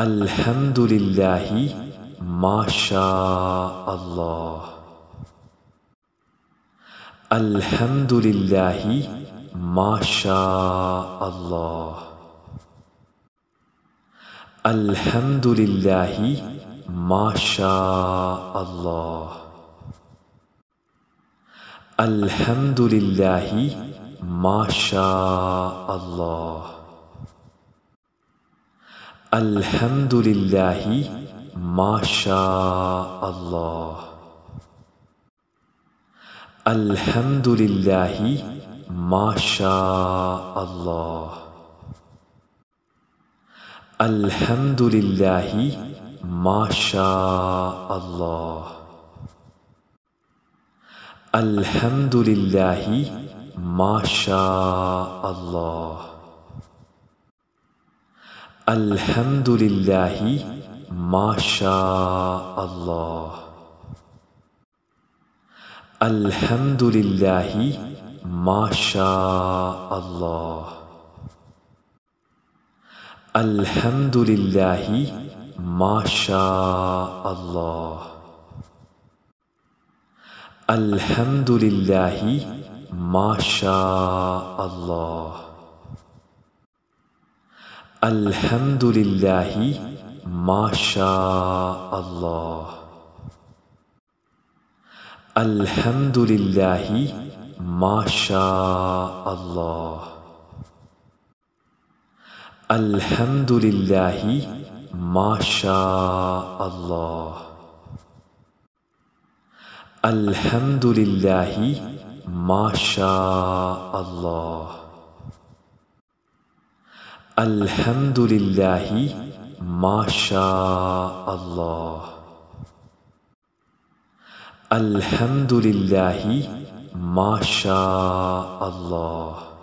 الحمد لله ما شاء الله الحمد لله ما شاء الله الحمد لله ما شاء الله الحمد لله ما شاء الله الحمد لله ما شاء الله الحمد لله ما شاء الله الحمد لله ما شاء الله الحمد لله ما شاء الله الحمد لله ما شاء الله الحمد لله ما شاء الله الحمد لله ما شاء الله الحمد لله ما شاء الله الحمد لله ما شاء الله الحمد لله ما شاء الله الحمد لله ما شاء الله الحمد لله ما شاء الله الحمد لله ما شاء الله الحمد لله ما شاء الله